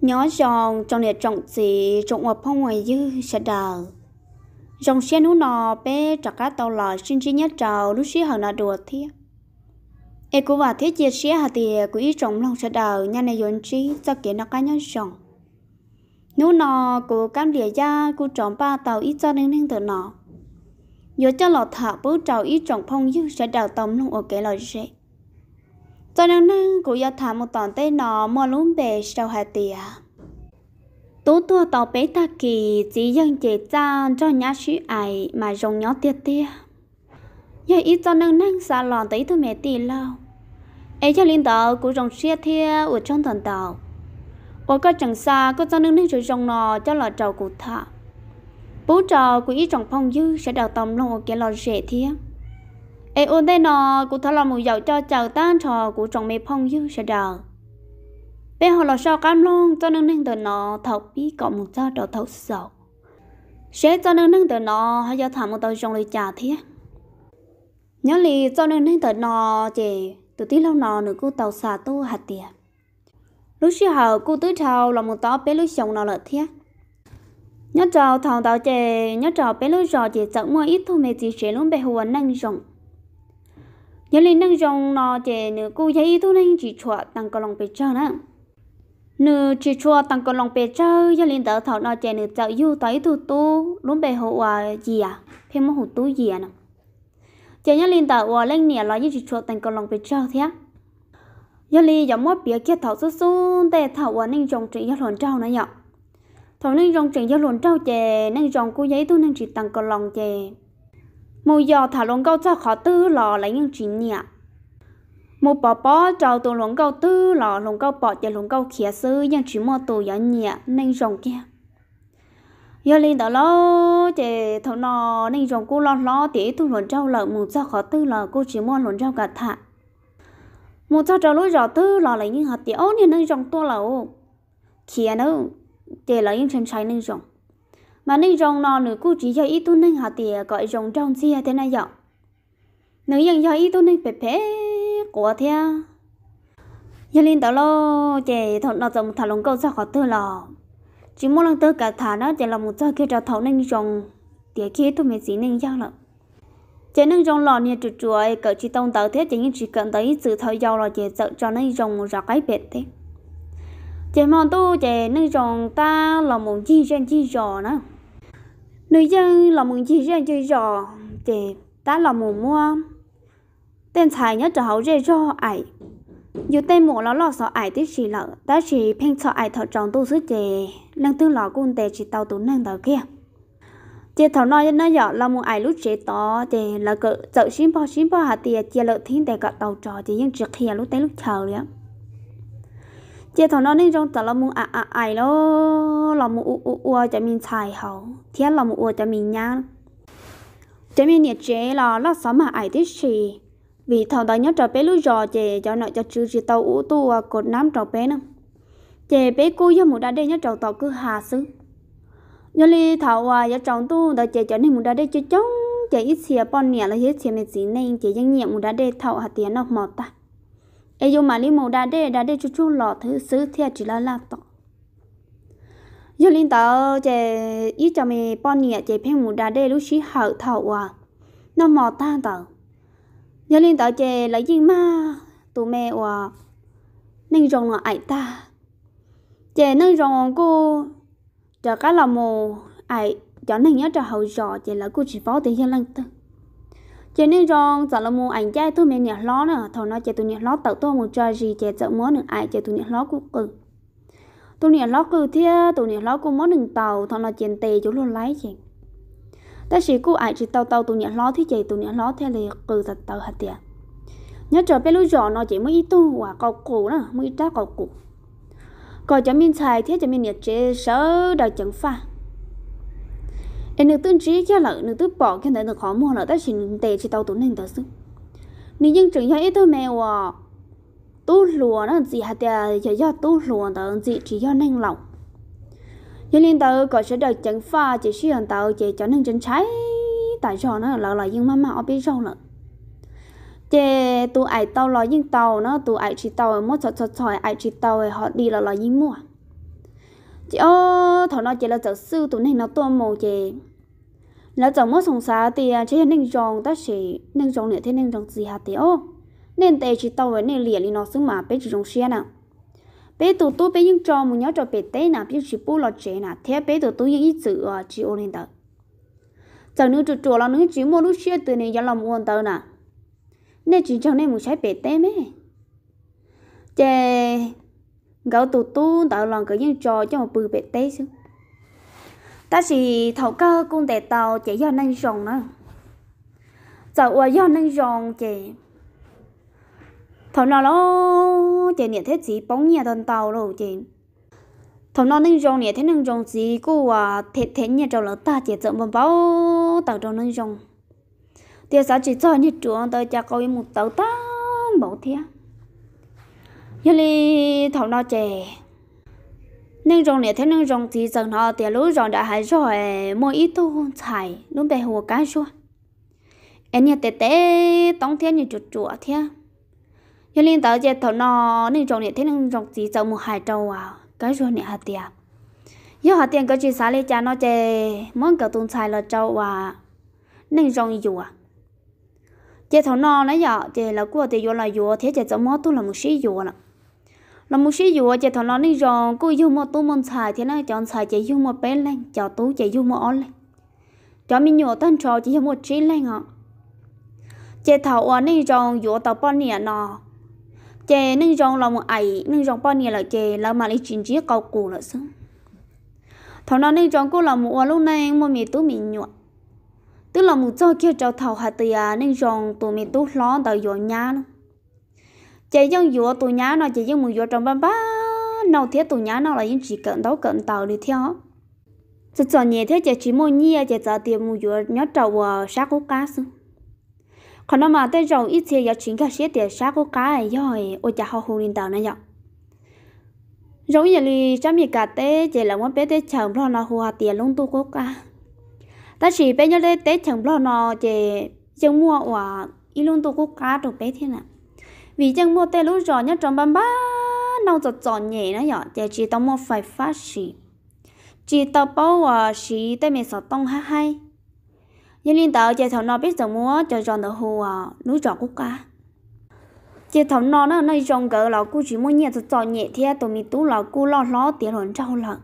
Nhỏ giòn trong này trọng gì trọng ở phong ngoài dư sẽ đờ. Dòng xe nú nọ bé trả cá tàu lò xin chi nhất trào lúc xí hở nọ đùa thiệt. Ê cũng và thiết chia sẻ hà thì của ý trọng lòng sẽ đờ nhà này dồn trí cho kiến nó cá nhau giòn. Nú nọ của cam địa gia của trọng ba tàu ít cho nên nên từ nọ. Giờ cho lọ thợ bố trào ý trọng phong dư sẽ đào tầm lòng ở cái lời gì cho nên năng cũng do thả một tòn tay nó mò luôn bề sau hai tìa tú tua tàu bé ta kỳ chỉ dân chế trang cho nhá sĩ ai mà dùng nhỏ tiệt tia giờ ít cho nên năng xa lòn tới thôi mẹ tì lâu ấy cho liên tàu cũng rồng xe thia ở trong thần tàu Và có chẳng xa có cho nên năng rồi rồng nó cho lò trầu cụ thợ. bố trò của ít trong phong dư sẽ đào tầm lò kia lò rễ thiêng ai ôn đây nọ cụ thà lòng một dầu cho chờ tan trò cụ chồng mẹ phong dư sẽ đào, bên họ là sao cam long cho nên nên từ nọ thọc bí cộng một cho trò thấu sầu sẽ cho nên nên từ nọ hay cho thảm một tàu chồng lời trả thế nhớ lì cho nên nên từ nọ chị từ tí lâu nọ nữa cụ tàu xà tu hạt tiền lúc xưa hậu cụ tứ thầu là một tàu bé lúc chồng nọ lợi thế nhớ trò thằng tàu chị nhớ trò bé lúc trò chị chẳng mua ít thôi mẹ chị sẽ luôn bé hồ năng rộng nhớ lên nâng dòng nó chè nửa cô giấy tu nên chỉ chua tăng cơ lòng bề cho nữa nửa chỉ chua tăng cơ lòng bề cho nhớ lên đỡ thảo nó chè nửa chợ du tới tu tu đúng bề hộ à gì à thêm một hộ tu gì à nè chè nhớ lên đỡ hòa lên nè lo như chỉ chua tăng cơ lòng bề cho thế nhớ lên giống mót bia kia thảo su su để thảo hòa nên dòng chỉ nhớ lồn trâu nữa nhở thảo nên dòng chỉ nhớ lồn trâu chè nên dòng cô giấy tu nên chỉ tăng cơ lòng chè một giờ thả lồng câu cho khó tư lò lấy những chuyện nhỉ một bỏ bỏ trâu tụ lồng câu tư lò lồng câu bỏ cho lồng câu khía sư những chuyện mua tù gió nhỉ nên rồng kia giờ lên đó lo chị thằng nó nên rồng cô lo lo tí thu lồng trâu lợ một cho khó tư lò cô chỉ mua lồng trâu cả thả mua cho trâu lối rõ tư lò lấy những hạt tiếu nên nên rồng tua lẩu khía nữa chị lấy những chân trái nên rồng mà nên rong nó nữa cũng chỉ cho ít tu nên họ tiề gọi rong trong chia à, thế này dọn nữ dân cho ít tu nên bẹp bẹp của thea giờ à. lên tao lo chè thằng nó dùng thằng lồng câu sao khó tư lò chỉ muốn lần tư cả thả nó chè là một cho kia cho thằng nên rong tiề khi tu mình gì nên giao lận chè nên rong lò nè chuột chuột cỡ chỉ tông tàu thế chè nhưng chỉ cần tới sự thời giao là chè sợ cho nên rong một rạc cái bệt thế chè mòn tu chè nên rong ta là một chi trên chi giò nữa nữ dân là một chỉ riêng chơi trò để ta là muốn mua tên tài nhớ trở hậu chơi cho ải dù tên mộ nó lo sợ ải tiếc gì là ta chỉ phen sợ ải thật tròn tu sứ chè năng tương lọ cũng để chỉ tàu tú năng tàu kia chị thảo nói nó giờ là một ai lúc chế to thì là cỡ chợ xin bao xin bao hạt tiền chị lợ thiên để cả tàu trò thì nhưng trước khi lúc tên lúc chờ đấy chế thằng nó nên trong tờ là muốn à à ai đó là muốn u u u cho mình xài hậu thiết là muốn u cho mình nhá cho mình nhiệt chế là nó sớm mà ai thích gì vì thằng đó nhớ trở bé lúc giờ chế cho nó cho chữ chỉ tàu u tu à cột nam trở bé nữa chế bé cô giờ muốn đã đây nhớ trở tàu cứ hà xứ nhớ li thảo à giờ trong tu đó chế cho nên muốn đã đây chứ chống chế ít xìa bọn nhẹ là hết xìa mình gì nên chế danh nhiệm muốn đã đây thảo hạt tiền nó mọt ta ai dùng mà linh mồ đa để đa để chút chút lọ thứ xứ thiệt chỉ là lạ tọ giờ linh tớ chè ít cho mày bọn nhẹ chè phèn mù đa đê lúc xí hở thầu à nó mò tan tớ, giờ linh tớ chè lấy gì mà tụi mẹ à nên rồng là ai ta chè nên rồng cô chờ cái là mồ ai cho nên nhớ cho hậu rõ chè là cô chỉ phó tiền cho lần tư cho nên rằng giờ là mua ảnh trai tôi mình nhặt ló nữa thằng nó chơi tôi nhặt ló tự tôi một trò gì chơi chợ món nữa ai chơi tôi nhặt ló cũng ừ tôi nhặt ló cứ thế tôi nhặt ló cũng món đừng tàu thằng nó chơi tề chỗ luôn lấy chị ta chỉ cô ai chỉ tàu tàu tôi nhặt ló thì chơi tôi nhặt ló thế liền cứ thật tàu hết tiền nhớ trở bé lúc rõ nó chỉ mới ít tu quả cầu cũ đó mới ít đá cầu cũ còn cho mình xài thế cho mình nhặt chế sớ đời chẳng pha em nữ tương trí cho lợ nữ tương bỏ cái nữ được khó mua lợ ta chỉ nữ tề chỉ tàu tốn nên tớ sư nữ dân trưởng cho ít thôi mẹ à tu lùa nó gì hạt tiền, cho do tu lùa tớ gì chỉ do nên lòng cho nên tớ có sẽ đợi chẳng pha chỉ suy hận tớ chỉ cho nên chân trái tại cho nó lợ lợ nhưng mà mà ở bên sau nữa, chỉ tụ ải tàu lò nhưng tàu nó tụ ải chỉ tàu một sợi sợi ải chỉ tàu họ đi là lợ nhưng mua chị ô thảo nó chị là giáo sư tụi này nó tua mồ chị là giáo mất sống xa thì à, chị hiện nên chọn ta chỉ nên chọn nữa thế nên chọn gì hả thì ô nên tệ chỉ tàu với nên liền đi nó xứng mà bé chỉ trong xe nè bé tụi tôi bé những trò một nhớ trò bé tê nè biết chỉ bu lọ chế nè thế bé tụi tôi những ít chữ à, chị ô lên tờ giờ nữ chủ chủ là nữ chỉ mua lúc xe từ này giờ làm muôn tờ nè nên chỉ cho nên muốn xài bé tê mấy chè gấu tụt tu tạo lòng cái những trò cho một bự bể tê chứ ta chỉ thấu cơ cung để tàu chỉ do năng rồng nữa giờ qua do năng rồng chỉ thầu nào nó chỉ niệm thế gì bóng nhà thần tàu rồi chỉ thầu nào năng rồng niệm thế năng rồng gì cô à thế thế nhà trâu lỡ ta chỉ dựng một bao tàu trong năng rồng thì sao chỉ cho như trường tới cha coi một tàu ta bảo thiệt yêu li thằng nó chè nên rong này thế nên rong thì giờ nó tiền lũ rong đã hại rồi mỗi ít tu thải lúc bé hồ cá rồi em nhặt tê tê tông thiên như chuột chuột thiên yêu li tới chè thằng nó nên rong này thế nên rong thì giờ một hại trâu à cá rồi này hạt tiền giờ hạt tiền có chuyện xả li cha nó chè muốn cả tuần xài là trâu à nên rong gì à chè thằng nó nãy giờ chè là của thì vô là vô thế chè giờ món tu là một sĩ vô là là một số dụ chạy thằng nó đi ròn cô dùng một túi môn xài thì nó chọn xài chạy dùng một bé lên chọn túi chạy dùng một on lên cho mình nhổ tan trò chỉ dùng một trí lên ạ chạy thảo ở đi ròn dụ tàu bao nhiêu nọ chạy đi ròn là một ấy đi ròn bao nhiêu là chạy là mà đi chuyện chỉ cầu cù là xứ thằng nó đi ròn cô là một lúc này mà mình túi mình nhổ tức là một chỗ kia trò thảo hạt tiền đi ròn tụi mình túi lo tàu dọn nhà luôn chị dân dụ tụ nhá nó chị dân muốn dụ trong bamba ba nào thế tụ nhá nó là những chỉ cận đấu cận tàu đi theo chỉ cho nhẹ thế chỉ chỉ muốn nhẹ chỉ cho tiền muốn dụ nhớ trầu và ờ, sát cố cá sư còn nó mà tới rồi ít thì giờ chuyển cả xe tiền sát cố cá ấy rồi ôi chả họ hùng lên tàu này nhở rồi giờ thì chăm gì cả té chỉ là muốn bé té chồng lo nó hoa tiền luôn tu cố cá ta chỉ bé nhớ té chồng lo nó chỉ dân mua và ờ, ít luôn tu cố cá được bé thế nào vì chẳng mua tê lũ rõ nhá trong bám bá nâu giọt giọt nhẹ nó nhỏ chè chỉ tao mua phải phát xì chỉ tao bảo à xì tê mẹ sợ tông ha hay nhưng linh tao chè thảo nó biết rằng mua cho giòn đồ hồ à lũ rõ của cá chè thảo nó nó nơi rong cỡ lão cu chỉ mua nhẹ giọt giọt nhẹ thế tụi mình tú lão cu lo lo tiền hồn trâu lận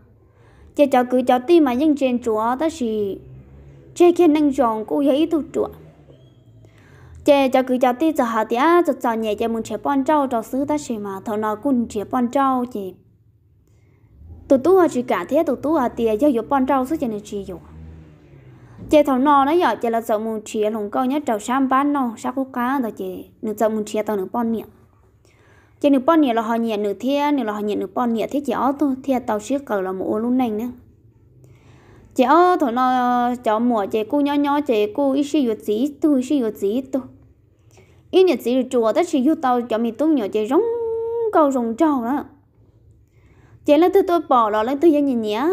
chè cháu cứ cháu tin mà nhưng trên chúa ta xì chè khi năng rong cu giấy tụ chuột chế cho cứ cho tí cho hạt thì á cho cho nhẹ cho muốn chế bón trâu cho xứ ta xí mà thầu nó cũng chế bón trâu chị tụ tú họ chị cả thế tụ tú họ thì do dụ bón trâu xứ cho nên chị dụ chế thầu nó nó giờ chế là sợ muốn chế lồng câu nhá trâu sam bán nó sao cũng cá rồi chị nửa sợ muốn chế tao nửa bón nhẹ chế nửa bón nhẹ là họ nhẹ nửa thế nửa là họ nhẹ nửa bón nhẹ thế chỉ ó thôi thế tao xí cờ là một ô luôn này nữa chị ô thổ nó cho mùa chị cô nhỏ nhỏ chị cô ít xí yếu tí tu ít xí yếu tí tu ít nhật tí chùa tất xí yếu tao cho mình tu nhỏ chị rong câu rong trâu đó chị lấy tôi tôi bỏ lọ lấy tôi nhìn nhá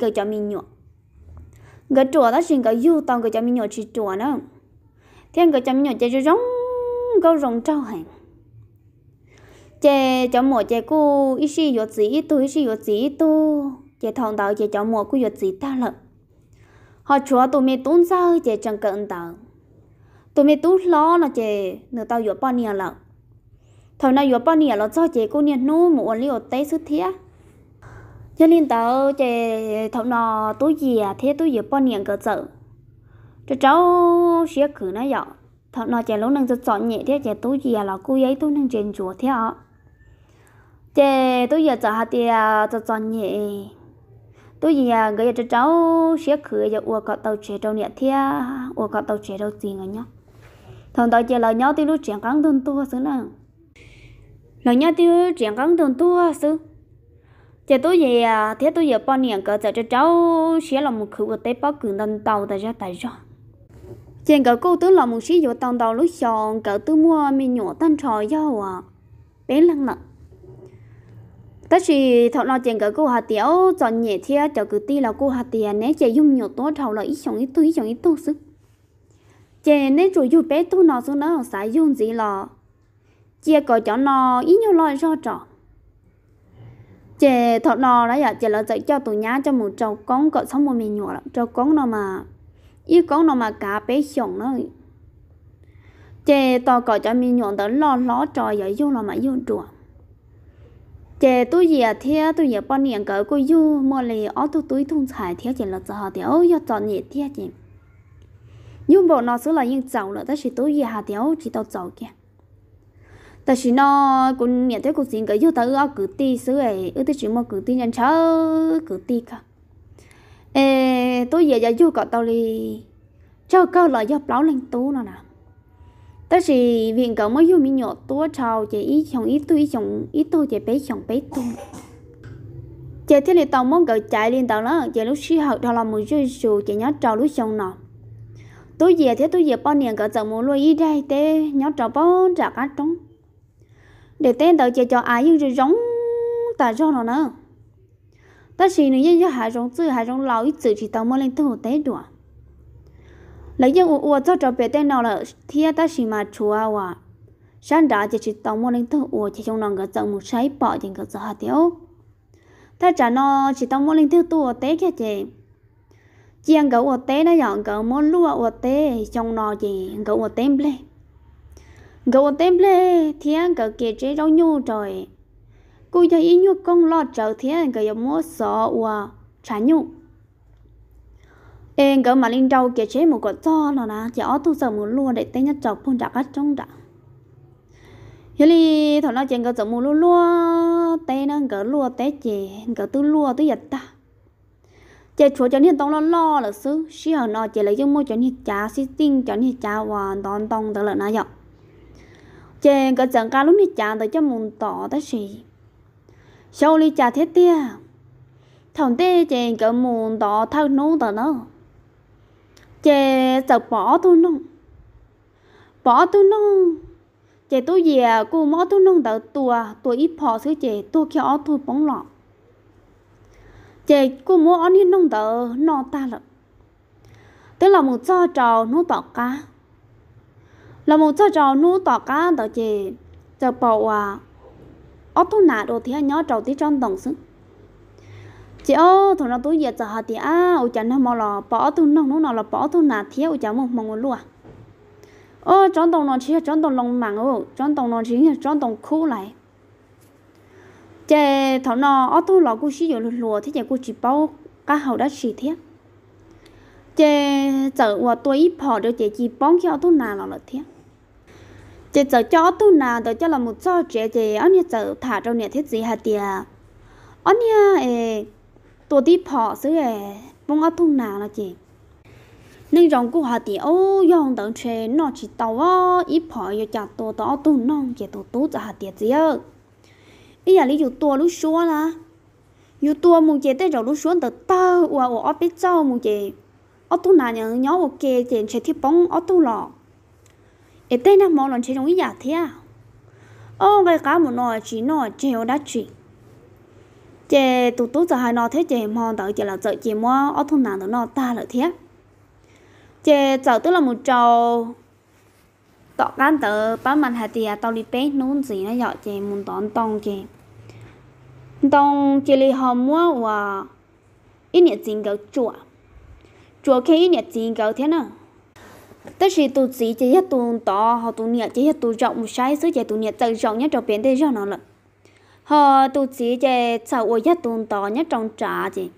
gửi cho mình nhỏ gửi chùa tất xí gửi yếu tao gửi cho mình nhỏ chị chùa đó thế cái cho mi nhỏ chị rong câu rong trâu hàng chị cho mùa chị cô ít xí yếu tí tu ít xí yếu tí tu chế thong đạo chế cháu mua của giật gì ta lận họ chúa tụi mình tún sao chế chẳng cần tao tụi mình tún lo là chế nửa tao giọt bao nhiêu lận thằng nào giọt bao nhiêu lận cho chế cô niên nu một liều tế xuất thế cho nên tao chế thằng nào tụi gì thế tụi giọt bao nhiêu cơ sở cho cháu sẽ cử nó dọ thằng nào chế lúc nâng cho chọn nhẹ thế chế tụi gì là cô ấy tụi nâng trên chùa thế ạ chị tụi giờ chợ hạt tiền à, cho chọn nhẹ tôi gì à cái cho cháu xé khử cho uo cọ tàu trẻ trâu nè thia uo cọ tàu trẻ trâu gì ngay nhá thằng tàu trẻ là nhau tiêu lúc chuyện cắn tuần tua xứ nè là nhau tiêu chuyện cắn tuần tua xứ giờ tôi gì à thế tôi giờ bao niệm cỡ giờ cho cháu xé là một khử của tế bao cường đàn tàu tại ra tại ra chuyện cỡ cô tứ là một xí vô tàu tàu lúc chọn cỡ tứ mua mình nhổ tan trò do à bé lăng nặng tất chỉ thọ lo chuyện cái cô hà tiểu chọn nhẹ thia cho cứ ti là cô hà tiền nè chị dùng nhiều tốt thọ là ít chồng ít tu ít chồng ít tu sức chị nè chủ dù bé tu nó xuống nó xài dùng gì là chị có cho nó ít nhiều loại cho trọ chị thọ nó đó giờ dạ, chị là dạy cho tụi nhá cho một trâu con cọ sống một mình nhỏ lắm trâu con nó mà ít con nó mà cá bé chồng nó chị tao cọ cho mình nhỏ tới lo ló trò giờ dùng là mà dùng chuồng chị tôi giờ thế tôi giờ bao nhiêu cỡ cô du mà lì ở tôi túi thun xài thế chỉ là giờ thì ôi giờ chọn nhiệt thế chị nhưng bộ nó số là những chậu là ta chỉ tôi giờ hà thiếu chỉ tao chậu kia ta chỉ nó cũng nhận thấy cũng xin cái du ta ở cử ti số ấy ưa ta chỉ mua cử ti nhân cháu, cử ti cả ê tôi giờ giờ du cả tao đi cho câu là do báo lên tú nó nào đó chỉ viện cậu mới dùng nhỏ tua trào chỉ ít chồng ít tu ít chồng ít tu chỉ bé chồng bé tu chỉ thế này tao mong cậu chạy lên tàu nó chỉ lúc xí hậu thọ là một chút xù chỉ nhớ trào lúc chồng nọ tôi về thế tôi về bao niệm cậu chẳng muốn lui đây thế nhớ trào bao trả cá trống để tên tàu chỉ cho ai nhưng rồi giống ta cho nó nữa ta chỉ nếu như hạ giống chữ hạ giống lâu ít chữ chỉ tao mong lên tôi tế đùa lấy những u u cho cho bé tên nào là Thiên ta xin mà chua à sáng đã chỉ chỉ tông một linh thương u chỉ trong lòng cái dòng một sấy bỏ những cái giờ hạt tiêu ta trả nó chỉ tông một linh thương tu ở tế kia chị chỉ ăn gấu ở tế nó dọn gấu một lúa ở tế trong nó chị gấu ở tế ble gấu ở tế ble thia gấu kia chỉ rau nhu trời cô cho ý nhu con lo trở thia gấu mua sọ u trả nhu em gỡ mà linh đầu kia chế một quả to là là chỉ ở thu sở một lúa để tay nhất chọc phun chặt cắt trong đã thế đi, thằng nó chuyện gỡ sở một lúa lúa tay nó gỡ lúa tay chè gỡ tư lúa tư giật ta chè chúa cho nên tông nó lo là sư xí hở nó chè lấy cho mua cho nên chả xí tinh cho nên chả hoàn toàn tông tới là nó dọc chè gỡ chẳng ca lúc nên chả tới cho mùng tỏ tới gì sau ly chả thế tia thằng tê chè gỡ mùng tỏ thao nô tới nó chè sợ bỏ tôi nông bỏ tôi nông chè tôi về cô mó tôi nông đỡ tua tôi ít bỏ xứ chè tôi kia ó tôi bóng lọ chè cô mó ó nên nông đỡ nọ ta lận tức là một trò trò nó tỏ cá là một trò trò nó tỏ cá đỡ chè sợ bỏ à ó tôi nạt đồ thì anh nhớ trò tí trong đồng xứng chị ô thằng nó túi giờ giờ hả thì à ô chả nó mò lò bỏ tu nó nó nó là bỏ tu nà thiếu ô chả mong mong luôn à ô chọn đồng nó chỉ chọn đồng lòng mạng ô chọn đồng nó chỉ chọn đồng khô lại chị thằng nó ô tu lò cô chỉ giờ lùa thế chị cũng chỉ bao cá hậu đã chỉ thế chị giờ qua tuổi bỏ được chị chỉ bón khi ô tu nà lò là thế chị giờ cho tu nà rồi cho là một số chị chị anh giờ thả trong nhà thiết gì hả tiệt anh nha ตัวที่พอซื้อเอ๋วงอัทุ่งนาละจีนึ่งรองกูหาตีโอ้ยองตังเชนนอชิตาวอีพออยู่จากตัวต่อตุ้นน้องเจตัวตู้จะหาเตียเจียอีอย่าลีอยู่ตัวลูกชัวนะอยู่ตัวมุงเจได้จากลูกชัวแต่เต้าว่าโอ้อไปเจ้ามุงเจอตุ้นนาเนี่ยย้อโอเคเจนเชที่ป้องอตุ้นหลอกเอเต้นะมองหลอนเชนตรงอีอยากเที่ยโอ้ไปก้าหมดหน่อยจีหน่อยเจียวดัชชี chè tụ tụ giờ hai nó thế chè mòn tới chè là chợ chè mua ở thôn nào đó nó ta là thế chè chợ tức là một trò tọ gan tờ ba mặt hạt thì tao đi bé nôn gì nó dọ chè muốn tón tông chè tông chị li hòm mua và ít nhiệt tình gấu chùa chùa khi ít nhiệt tình gấu thế nào tức là tụ chỉ chỉ hết tụ to họ tụ nhiệt chỉ hết tụ rộng một sai số chỉ tụ nhiệt tận rộng nhất cho biến thế rộng nó lận họ tu chỉ chế sau ô nhất tuần tỏ nhất trong trà chị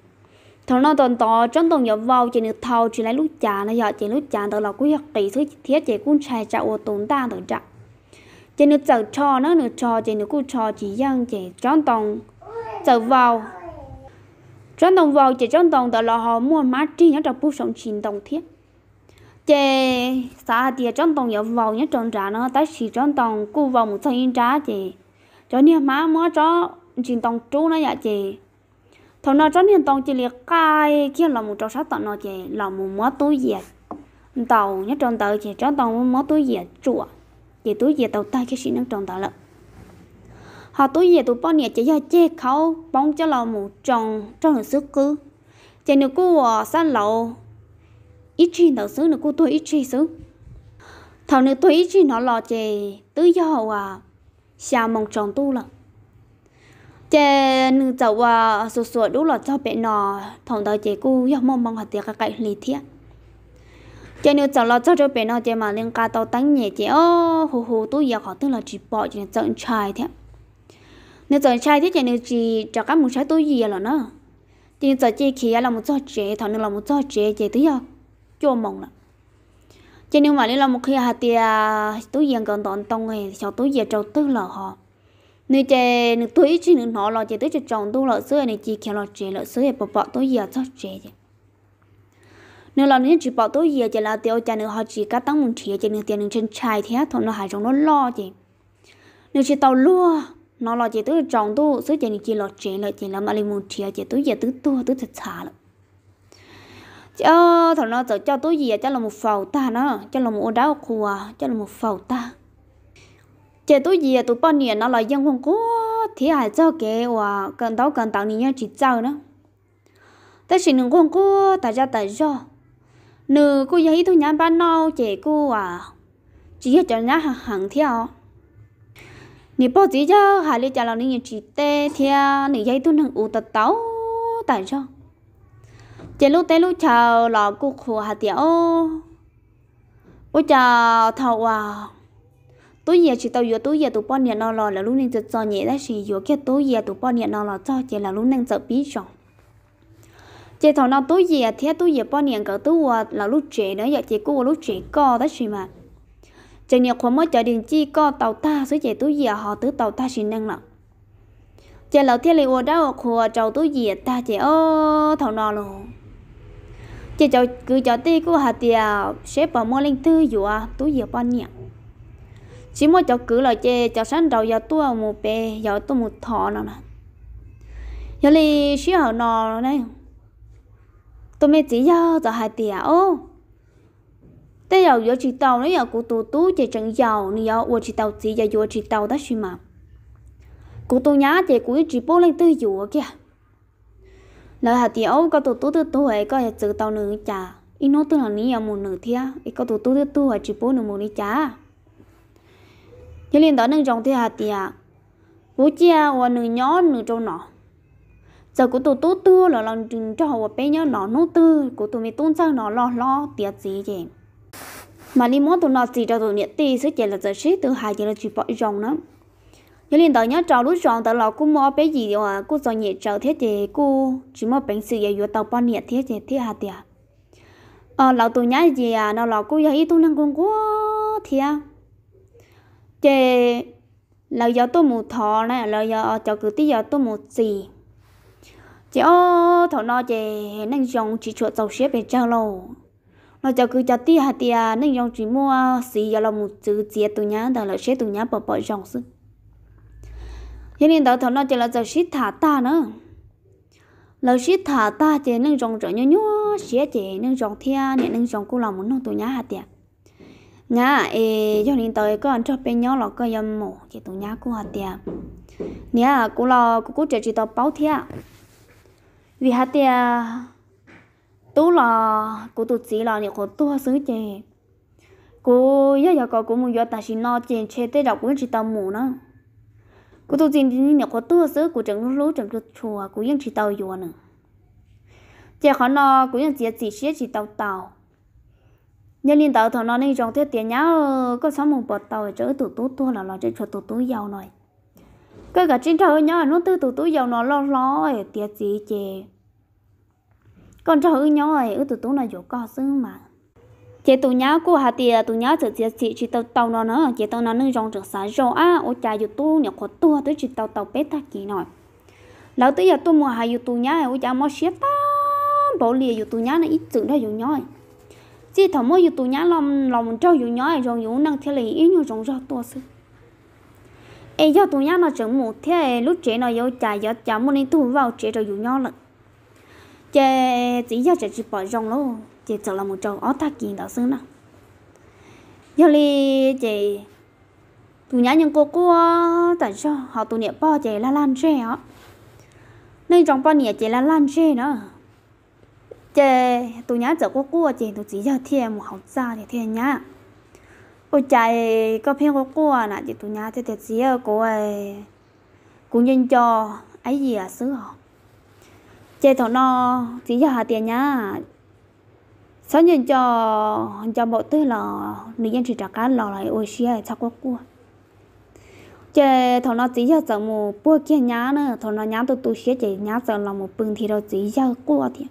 thằng nó tuần tỏ trong tuần nhập vào chị được thâu chỉ lấy lúc trà nó giờ chị lúc trà tự là quý học thứ thiết chị cũng chạy chạy ô tuần ta tự trà chị được chở trò nó được trò chị được cũng trò chỉ dân chị trong tuần chở vào trong tuần vào chị trong tuần tự là họ mua má trí nhất trong bút sống chín tuần thiết chị xã thì trong tuần nhập vào nhất trong trả nó tới chỉ trong tuần cũng vào một thời gian trá chị cho nên má mua cho chính tông chú nó vậy chị thằng nó cho nên tông chỉ liệt cái kia là một trò sát tận nó chị là một món túi diệt tàu nhất trong tàu chị cho tông một món túi diệt chùa chị túi diệt tàu tay cái gì nó trong tàu lận họ túi diệt tụi bọn nhẹ chị giờ che khâu bóng cho là một tròn trong hình sức cứ chị nếu cô ờ, san lậu ít chi đầu xứ nữa cô tôi ít chi xứ thằng nữa tôi ít chi nó lo chị tứ do à xa mong tròn tu lắm chè nữ cháu à sổ sổ đủ là cho bé nọ thằng đó chè cô yêu mong mong hạt tiệc các cái lý thiệt chè nữ cháu là cho cho bé nọ chè mà liên cá tàu tăng nhẹ chè ô hồ hồ tôi yêu họ tức là chỉ bỏ chè cháu chai thế nữ cháu trai thế chè nữ chỉ cho các một trái tôi gì là nó chè nữ cháu chè kia là một cho trẻ thằng nữ là một cho trẻ chè thứ yêu cho mong lắm cho nên mà lý là một khi hạt thì túi giang còn tọn tông này cho túi giang trâu tư là họ nếu chè nếu túi chỉ nếu nó là chè túi cho chồng tu là sữa này chỉ kẹo lợn chè lợn sữa bỏ bỏ túi giang cho chè nếu là nếu chỉ bỏ túi giờ chỉ là tiêu chè nếu họ chỉ cá tăng một chỉ chè nếu tiền chân chai thì thôi nó hại trong nó lo chè nếu chỉ tàu lúa nó là chè túi chồng tu sữa chè nếu chỉ lợn chè lợn chè làm mà lấy một chỉ chè túi giang tứ tua tứ thật xả lợn cho thằng nó cho túi gì à cho là một phẩu ta nó cho là một đá khua cho là một phẩu ta chế túi gì à tụi bao nhiêu nó là dân quân cố thì ai cho kệ và cần đâu cần tao nhớ chỉ cho nó ta chỉ nương quân cố ta ra ta do nửa cô giấy thôi nhá ban nâu chế cô à chỉ cho nhá hàng hàng theo à? nị bao chỉ cho hà lý trả lời những chỉ tê theo nị giấy tôi nương u tật táo tại sao chị lúc tới lúc chờ lọ cụ khổ hạt tiệt ô ô chờ thầu à tối giờ chỉ tao vừa tối giờ tụi bọn nhà nó lò là lúc nên cho nhẹ đó chị vừa kia tối giờ tụi bọn nhà nó lò cho chỉ là lúc nên sợ bí rồi chị thầu nó tối giờ thế tối giờ bọn nhà cỡ tối là lúc trẻ nữa giờ chỉ cô lúc trẻ co đó chị mà chị nhà khoa mới chờ điện chi co tàu ta số chị tối giờ họ tứ tàu ta chị năng lắm chị lão thiên lý ô đó khua chờ tối giờ ta chị ô thầu nó luôn chỉ cho cứ cho tí của hạt tiền sẽ bỏ mua linh thư dù à túi giờ bao nhiêu chỉ mua cho cứ là chơi cho sẵn đầu giờ tôi một bè giờ tôi một thọ nào nè giờ li xí hậu nọ này tôi mới chỉ giờ cho hạt tiền ô thế giờ giờ chỉ tàu nữa giờ cụ tụ tú chỉ chẳng giàu nữa giờ uo chỉ tàu chỉ giờ uo chỉ tàu đó xí mà cụ tụ nhá chỉ cụ chỉ bao linh thư dù à kìa แล้วหาที่เอาก็ตัวตู้ตัวตัวก็จะเจอเตาหนึ่งจ้าอีโน้ตัวนี้เอาหมุนหนึ่งเทียอีก็ตัวตู้ตัวตัวจีโป้หนึ่งหมุนนี่จ้ายังเรียนต่อหนึ่งจงที่หาที่อ่ะผู้เจ้าวันหนึ่งย้อนหนึ่งจงหนอจะกูตัวตู้ตัวแล้วเราจึงจะหัวเป้ย้อนหนอนู้ตัวกูตัวไม่ตุ้นจ้างหนอรอรอเตียจีเจม mà đi món tụi nó gì cho tụi nhện tì sẽ chỉ là giờ xí từ hai giờ là chỉ bỏ rồng lắm nhớ liền đó nhớ trò lúc tròn tao lọ cũng mua bé gì mà cũng do nhẹ trò thế thì cô chỉ mua bánh sữa yếu tàu bao nhiêu thế thì thế hạt tiệt à ờ, lão tụi nhá gì à nó lọ cũng ít tôi năng công quá thiệt à? chè lão giờ tôi một thò này lão giờ cháu cứ tí giờ tôi một gì chè ô thọ nó chè năng dùng chỉ chuột dầu xếp về trao lâu nó cháu cứ cháu tí hạt tiệt à? năng dùng chỉ mua gì giờ là một chữ chè tụi nhá đó là xếp tụi nhá bỏ bỏ dòng xứ giờ nên đầu thằng nó chỉ là giờ xí thả ta nữa lâu xí thả ta chỉ nên rong rong nhó nhó xía chỉ nên rong thia nên nâng rong cô lòng muốn nông tụi nhá hạt tiệt nhá ê cho nên tới có ăn cho bên nhó lọ có yếm mổ chỉ tụi nhá cô hạt tiệt nè cô lo cô cô chỉ chỉ tao báo thia vì hạt tiệt tú là cô tụt chỉ là nhiều cô tua xứ chị cô giờ giờ có cô muốn vô ta xin nó chị chế tới đọc cũng chỉ tao mù nữa cô tôi chỉ nhìn nhỏ có tua sữa của chẳng lú chẳng được chùa của vẫn chỉ tàu yua nữa chả khó nó của vẫn chỉ chỉ xế chỉ tàu tàu nhân liên tàu thằng nó nên trong thế tiền nhau có sáu mùng bọt tàu chở tụ tú tua là lo chơi cho tụ tú giàu rồi cái cả trên trời nhau nó tư tụ tú giàu nó lo lo tiền gì chè còn trời nhau ấy tụ tú là dỗ co xứ mà chế tụ nhá cô hà tiề tụ nhá trở chế chỉ chỉ tàu tàu nó nữa chế tàu nó nâng rong trở sáng rồi á ô cha dù tu nhọc khó tu tới chỉ tàu tàu bé ta kỳ nổi lão tới giờ tu mua hà dù tụ nhá ô cha mua xé ta bỏ lìa dù tụ nhá này ít chữ đó dù nhói chỉ thằng mua dù tụ nhá lòng lòng trâu dù nhói rồi dù năng thế lì ít nhiều rong rong tu sư ê giờ tụ nhá nó chẳng một thế lúc trẻ nó yêu cha giờ cha muốn đi tu vào trẻ rồi dù nhói lận chế chỉ giờ trẻ chỉ bỏ rong luôn chị sợ là một trâu ó ta kiện đó xưa nè giờ thì, chị tụi nhá những cô cô tại sao họ tụi nhẹ bao chị là lan xe á nên trong bao nhẹ chị là lan xe nữa chị tụi nhá sợ cô cô chị tụi chỉ giờ thiền một học ra thì thiền nhá ôi chạy có phiên cô cô nè chị tụi nhá thì thiệt gì cô ấy cũng nhân cho ấy gì à xứ họ chị thọ no chỉ giờ tiền nhá sáng nhìn cho cho bộ tư là lý dân chỉ trả cá lò lại ôi xia cho quốc cua chè thằng nó chỉ cho sợ một bữa kia nhá nữa thằng nó nhá tôi tôi xia chỉ nhá sợ là một bưng thì đâu chỉ cho cua thì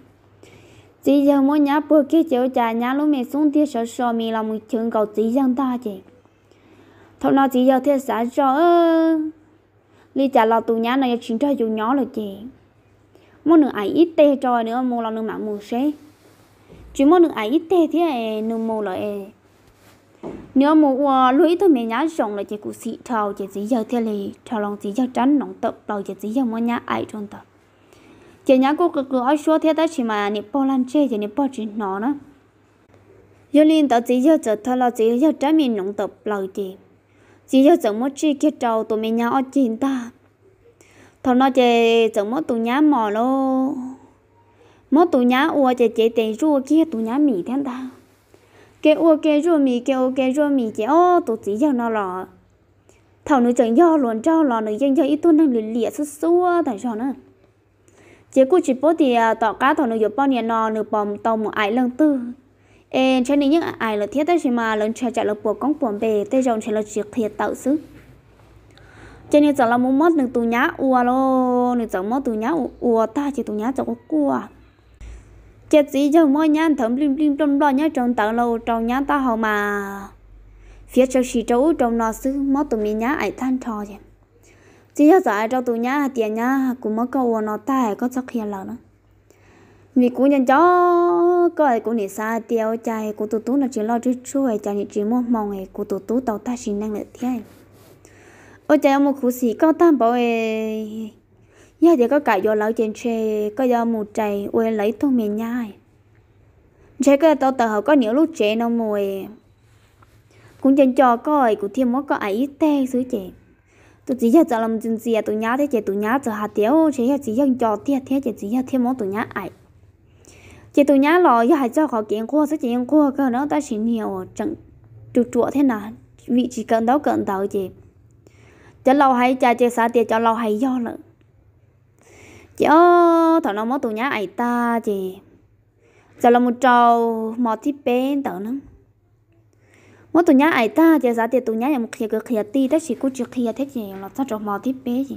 chỉ cho mỗi nhá bữa kia cháu trà nhá lúc mình xuống thì sợ sợ mình là một trường cầu chỉ dân ta chị thằng nó chỉ cho thế xã cho ơ lý trả lò tù nhá này chính cho dù nhỏ rồi chị mỗi nữa ai ít tê cho nữa mua là nữa mà mua xế chỉ muốn được ấy tê thế ấy nương mồ là ấy nếu mồ lối thôi mình nhá rộng là chỉ cụ sĩ thầu chỉ chỉ giờ thế này thầu lòng chỉ giờ tránh lòng tập đầu chỉ chỉ giờ muốn nhá ai trong tập chỉ nhá cô cực cực ai xóa thế ta chỉ mà nè bao lan chê chỉ nè bao chuyện nó nữa giờ liền tao chỉ giờ chờ thầu là chỉ giờ tránh mình lòng tập lời chỉ chỉ giờ chờ muốn chi kia trâu tụi mình nhá ở trên ta thầu nó chỉ chờ muốn tụi nhá mò luôn mỗi tụ nhá ua chỉ chế tệ rùa kia tụ nhá mì thằng ta cái ua cái rùa mì cái ua cái rùa mì chỉ ô tụ chỉ giàu nó lọ thằng nữ chẳng do luôn cho lọ nữ dân cho ít tuôn năng lìa liệt xuất xua tại sao nữa chỉ cô chỉ bố thì à, tỏ cá thằng nữ dọc bao nhiêu nọ nữ bòm tông một ai lần tư em cho nên những ải là thiết khi mà lần chờ chạy là buộc công buồn về tới dòng chạy là chuyện thiệt tạo sức cho nên giờ là muốn mất được tù nhá ua lo được giờ mất tù nhá ua ta chỉ tù nhá cho có cua chết gì cho mỗi nhãn thấm lim lim trong đó nhá trong tàu lâu trong nhãn ta hầu mà phía sau xì trấu trong nó xứ mất tụi mình nhá ấy than trò vậy chỉ cho giải cho tụi nhá tiền nhá cũng mó câu nó ta có chắc hiền lắm vì cũng nhận cho coi cũng để xa tiêu chạy của tụi tú là chỉ lo chứ chuối chạy những chỉ muốn mong ngày của tụi tú tàu ta xin năng lực thế ôi chạy một khu sĩ cao tam bảo ấy giờ thì có cả do lão trên tre có do mù chạy quên lấy thuốc miền nhai chế cái tao tờ họ có nhiều lúc chế nó mùi cũng chân cho coi cũng thêm mất có ấy tê xứ chế tôi chỉ giờ làm chân gì à, tôi nhá thế chế tôi nhá giờ hạt tiếu chế giờ chỉ dân cho tiệt thế chế chỉ giờ thêm mất tôi nhá ấy chế tôi nhá lo giờ hạt cho họ kiến khô sẽ chế khô cơ nó ta chỉ nhiều chẳng trụ trụ thế nào vị chỉ cần đó cần đó chế cho lâu hay cha chế xả tiệt cho lâu hay do lận chị ơ thằng nó mất tụi nhá ai ta chị giờ là một trâu mò thì bên tớ nữa mất tụi nhá ai ta chị giá tiền tụi nhá là một khía cái khía ti đó chỉ cũng chưa khía thế chị là sao trâu mò thì bé chị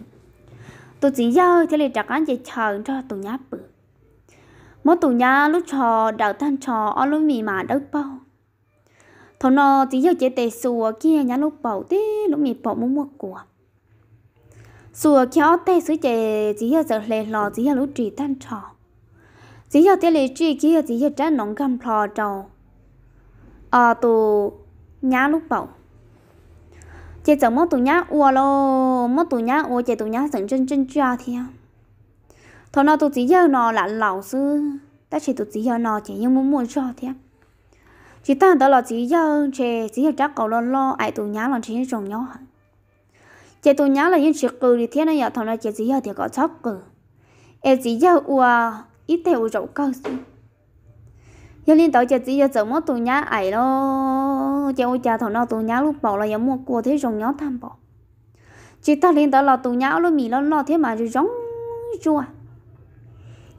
tụi chỉ giờ thế là chắc anh chị chờ cho tụi nhá bự mất tụi nhá lúc trò đào tan trò ở lúc mì mà đất bao thằng nó chỉ giờ chị tệ sùa kia nhá lúc bầu tí lúc mì bầu muốn mua của dù kéo tay suy chè chỉ giờ giờ lệ lò chỉ giờ lúc trì tan trò chỉ giờ tiết lệ trì kia chỉ giờ trái nóng cầm lò trầu ở tù nhá lúc bảo chế chẳng mất tù nhá uo lô mất tù nhá uo chế tù nhá sẵn chân chân chưa thì thằng nào tù chỉ giờ nó là lão sư ta chỉ tù chỉ giờ nó chỉ nhưng muốn muốn cho thì chỉ ta đó là chỉ giờ chế chỉ giờ chắc cầu lo lo ai tù nhá là chỉ trồng nhau hẳn chị tôi nhớ là những chuyện cừ đi thế này giờ à, thằng này chị gì giờ thì có sốc cừ em chỉ giờ ua ít theo rượu cao, giờ liên tới chị chỉ giờ giờ mất tôi nhớ ấy lo chị ôi cha thằng nào tôi nhớ lúc bảo là giờ mua cua thế rồng nhớ tham bảo, chị ta liên tới là tôi nhớ lúc mì lo lo thế mà rồi giống chua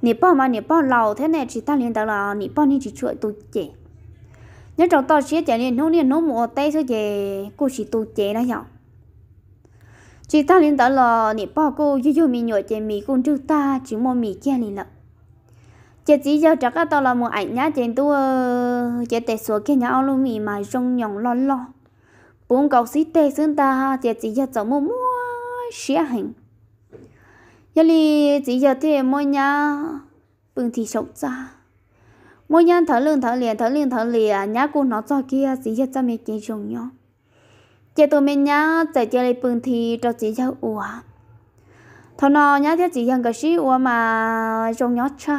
nị bao mà nị bao lầu thế này chị ta liên tới là nị bao nị chỉ chuỗi tôi chị nhớ trong tao xía chạy liên nấu liên nấu mua tay thôi chị cô chỉ tôi chị đó nhở chỉ ta lên đó là nị bao cô yêu yêu mi nhỏ chị mi cũng trước ta chỉ mua mi kia lên lợ chỉ chỉ giờ chắc tao là một ảnh nhá chị tu ờ, chị tệ số kia nhá luôn mi mà rong nhong lo lo bốn cầu sĩ tệ xương ta chị chỉ giờ cháu mua mua xia hình giờ li chỉ giờ thế mỗi nhá bưng thì sống ra mỗi nhá thở lưng thở liền thở lưng thở liền nhá cô nó cho kia chỉ giờ cho mi kia rong nhòng chị tôi mình nhá tại chơi lại bưng thì cho chị giáo ủa thôi nó nhá thế chị dân cái gì ủa mà trong nhót cha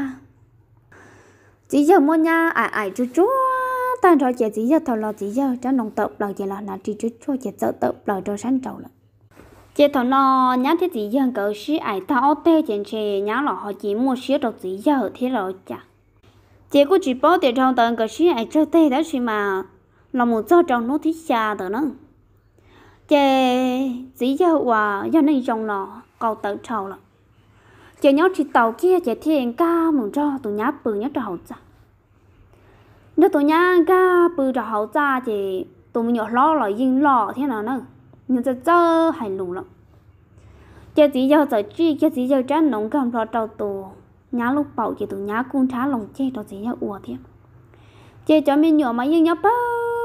chị giờ mua nhá ai ai chú chú tan rồi chị chỉ giờ thầu lo chị giờ cho nông tập lo chị lo nãy chị chú chú chị sợ tập lo cho sáng trầu lận chị thầu nó nhá thế chị giờ cái gì ai ta ô tê chị chị nhá lo họ chỉ mua xí rồi chị giờ thế rồi chả chị cũng chỉ bỏ tiền trong tận cái gì ai cho tê đó chứ mà là một do trong nó thích xa đó nữa chè dĩ giờ hòa do nên dòng lọ cầu tự trầu lọ chè nhớ chỉ tàu kia chè thiên ca mừng cho tụi nhá bự nhá trầu cha nếu tụi nhá ca bự trầu cha chè tụi mình nhỏ lo lọ yên lọ thế nào nữa nhưng giờ chơi hay lù lọ chè dĩ giờ giờ chi chè dĩ giờ chán nóng cầm lo trầu tù nhá lúc bảo chè tụi nhá cung trá lòng chè đó dĩ giờ ủa thế chè cho mình nhỏ mà yên nhá bơ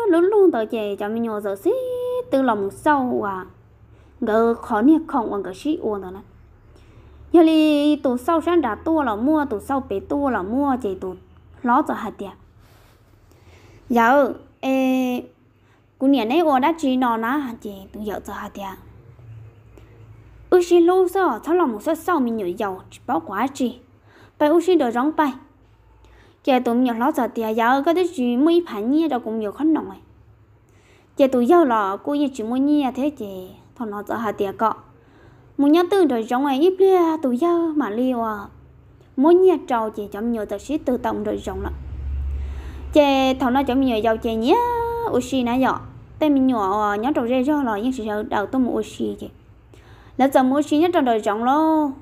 luôn luôn tới chè cho mình nhỏ giờ xí từ lòng sau à ngờ khó nhỉ không còn cái gì uống đó này, giờ thì tụ sau sáng đã tua là mua tụ sau bé tua là mua chỉ tụ ló cho hạt tiền giờ ê cú nhà này uống đã chỉ nó nà chỉ tụ giờ cho hạt tiền ước xin lâu sau thằng lòng một số sau mình nhớ giàu bảo quá chi bài ước xin được rong bài giờ tụi mình ló cho tiền giờ có thứ chỉ mấy phần nhia đâu cũng nhiều khó nổi chị tụi giàu là cô như chỉ muốn nhia thế chị thằng nó giờ hà tiệt cọ muốn nhớ từ rồi giống ngoài ít lia tụi giàu mà liu à muốn nhia trầu chị chấm nhiều tờ sĩ từ tổng rồi giống lắm chị thằng nó chấm nhiều giàu chị nhé ushi nãy giờ tên mình nhỏ ờ, nhớ trầu dây do lọ nhưng sự đầu tôi mua ushi chị là giờ mua ushi nhớ trầu rồi giống lo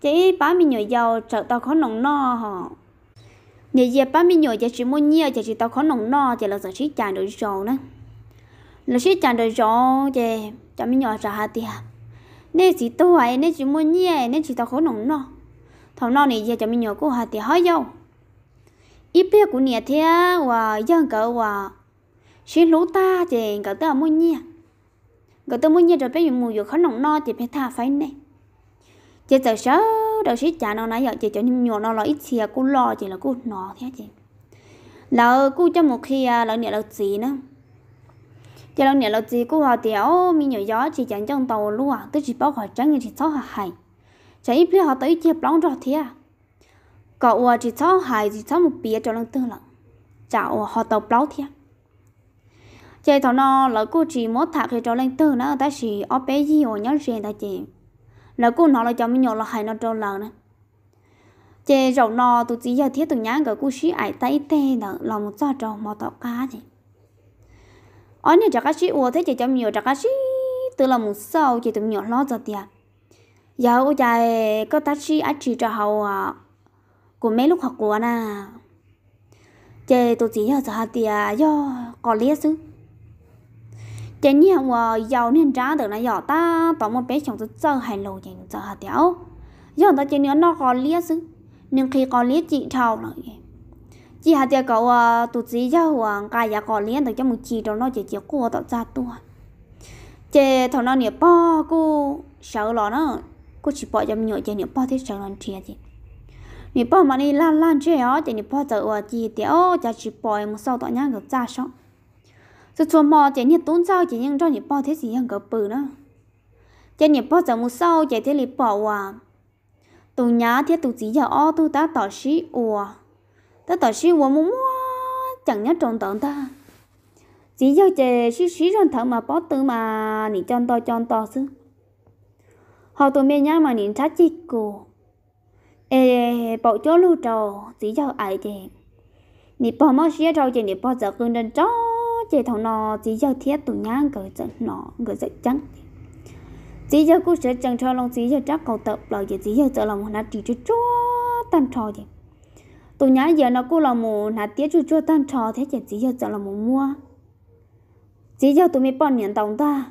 chị bá mình nhỏ giàu trợ tao khó nồng no họ nhờ giờ bá mình nhỏ chị chỉ muốn nhia chị chỉ tao khó nồng no chị là giờ sĩ chàng rồi giàu nữa lúc sẽ chẳng được rõ chè chẳng mình nhỏ trả hạt tiền nên chỉ tôi ấy nên chỉ muốn nhẹ nên chỉ tao khó nóng nọ, thằng nọ này giờ chẳng mình nhỏ cũng hạt tiền hơi dâu ít biết cũng nhẹ thế và dân cỡ và xin lũ ta chè cỡ tao muốn nhẹ cỡ à. tao muốn nhẹ rồi bây giờ mùi vừa khó nóng nọ thì phải thả phải này chè tao sợ đầu sĩ trả nó nãy giờ chè cho nên nhỏ nó lo ít xìa cũng lo chè là cũng nọ thế chè là cũng cho một khi là nữa là gì nữa giờ lâu nè lâu chỉ có hòa tiểu mi nhỏ gió chỉ chẳng trong tàu luôn à tới chỉ bảo khỏi trắng người chỉ sáu hạ hải chả ít biết họ tới chỉ lóng rồi thế à có hòa à, chỉ sáu hải chỉ sáu một bia cho lần tư lận chả à, họ tàu lóng thế à. chị thằng nó lỡ cô chỉ mót thạc thì cho lần tư nữa ta chỉ ở bé gì hồi nhớ riêng ta chị lỡ cô nó là cho mi nhỏ là hay nó cho lần nữa chị rộng nó tụi chỉ giờ thiết tụi nhá cái cô sĩ ải tay tê là một cho trâu một tọt cá chị ở nhà chắc cái gì ô thế chị chấm nhiều chắc cái gì từ là một sau chị tụm nhiều lo giờ tiền giờ ô chạy có taxi ăn chỉ cho hậu à của mấy lúc học của na, chị tụi chỉ giờ giờ tiền giờ có lý chứ Chế như mà giờ nên trả được là giờ ta tỏ một bé chồng tôi chơi hay lâu chị giờ hạt tiểu giờ ta chị nữa nó có lý chứ nhưng khi có lý chỉ thao rồi chỉ hạt tiêu cậu tụ chỉ cho hoàng cả nhà còn liên được cho một chỉ cho nó chỉ chỉ cô tạo ra tua chế thằng nó nhỉ bao cô sợ lo nó cô chỉ bỏ cho mình nhồi chế nhỉ bao thế sợ lo chia gì nhỉ bao mà đi lăn lăn chơi ó chế nhỉ bao chơi ở chỉ tiêu chả chỉ bỏ một sau tạo nhang gặp ra xong rồi chùa mò chế nhỉ tốn sao chế nhưng cho nhỉ bao thế gì hàng gặp bự nữa chế nhỉ bao chơi một sau chỉ thế lì bỏ à tụi nhá thế tụ chỉ giờ ó tụt ta tỏ sĩ ủa ta tỏ sĩ wo mu chẳng nhớ tròn tận ta chỉ giao chè sĩ sĩ rằng thở mà bó tư mà nị chọn to chọn to sư họ tụi mẹ nhá mà nị trách chi cô ê bộ chỗ lưu trầu chỉ cho ai chè nị bỏ mất sĩ trầu chè nị bỏ giờ cưng đến chó chè thằng nó chỉ cho thiết tụi nhá gửi giận nó gửi giận trắng chỉ cho cô sẽ chẳng cho lòng chỉ cho chắc cầu tập lời chỉ cho sợ lòng nó chỉ cho chúa tan trò vậy tôi nhá giờ nó cô là mù nà tía chú chua tan trò thế chỉ chỉ giờ giờ là mù mua chỉ giờ tôi mới bọn nhận tổng ta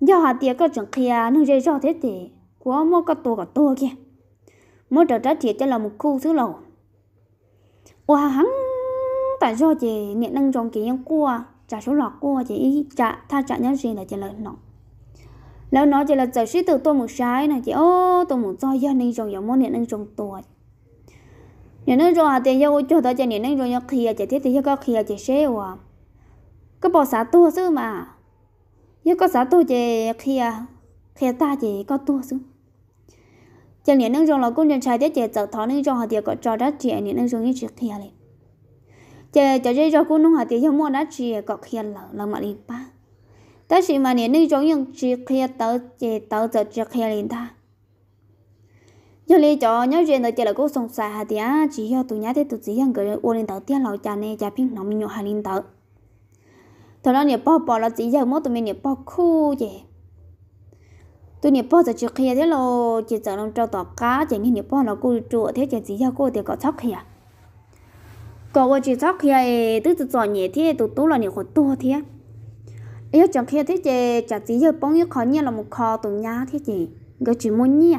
giờ hà tía có chẳng kia nương dây cho thế thì của mua có to cả to kia mua trở trái thiệt cho là một khu thứ lầu wow hắn tại do chị nhận năng trong kỳ nhân cua trả số lọt cua chị trả tha trả nhân gì là chị là nọ lâu nó chị là giải sĩ từ tôi một trái này chị ô tôi một do gia nên trong dòng món nhận năng trong tuổi nên nó rồi tiền yêu cho tới cho nên nó rồi khi chạy thế thì yêu có khi chạy xe wa có bỏ xả tua xứ mà yêu có xả tua chạy khi khi ta chạy có tua xứ cho nên nó rồi là cũng nên chạy thế chạy chợ thọ nó rồi thì có cho đã chạy nên nó rồi như chuyện khi này chạy chạy chạy rồi cũng nó thì yêu mua đã chạy có khi là là mà đi ba ta mà nên nó rồi những chuyện khi tới chạy tới giờ chuyện khi lên ta giờ lấy cho nhớ chuyện đó chỉ là cô sống xa hà thì á chỉ cho tụi nhá thì tụi chỉ hàng người ô lên tàu tiếc lâu cha này cha pin nó mình nhọ hà linh tàu thôi nó nhiều bao bao là chỉ giờ mỗi tụi mình nhiều bao khu vậy tụi nhiều bao giờ chưa khi thế lo chỉ giờ làm cho tàu cá chỉ nghe nhiều bao là cô trụ thế chỉ chỉ cho cô thì có chóc kìa có cô chỉ chóc kìa tức tụi chọn nhẹ thế tụi tú là nhiều khổ tua thế ấy chẳng khi thế chỉ chỉ giờ bao nhiêu khó nhiều là một khó tụi nhá thế chỉ người chỉ muốn nhỉ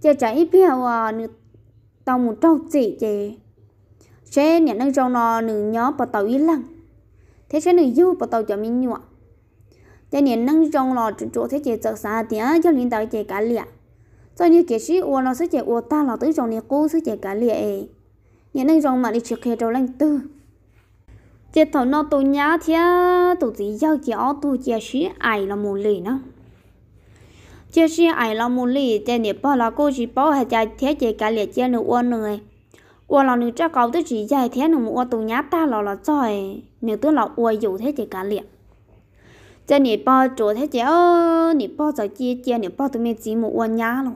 chè chả ít biểu à ờ, nữ tàu một trâu chỉ chè chè nhà nâng trong nó nửa nhỏ bà tàu ít lần thế chè nửa yêu bà tàu cho mình nhọ chè nhà nâng trong nó chỗ chỗ thế chè chợ xa tía cho linh tàu chè cả lẹ cho như kể sĩ ô nó sẽ chè ô ta là tới trong nhà cô sẽ chè cả lẹ nhà nâng trong mà đi chè khe trâu lăng tư chè thầu nó tù nhá thía tù chỉ giao chè ô tù chè sĩ ai là mù lì nó chia sẻ ai lòng mù lì trên nè bỏ là cô chỉ bỏ hay chạy thế chỉ cả liệt chia nữa uôn nữa uôn là nữ cha cầu tới chỉ chạy thế nữa mua tù nhát ta là là trời nếu tôi là uôn dù thế chỉ cả liệt cho nè bỏ chỗ thế chỉ ơ nè bỏ giờ chia chia nè bỏ tụi mình chỉ một uôn nhá luôn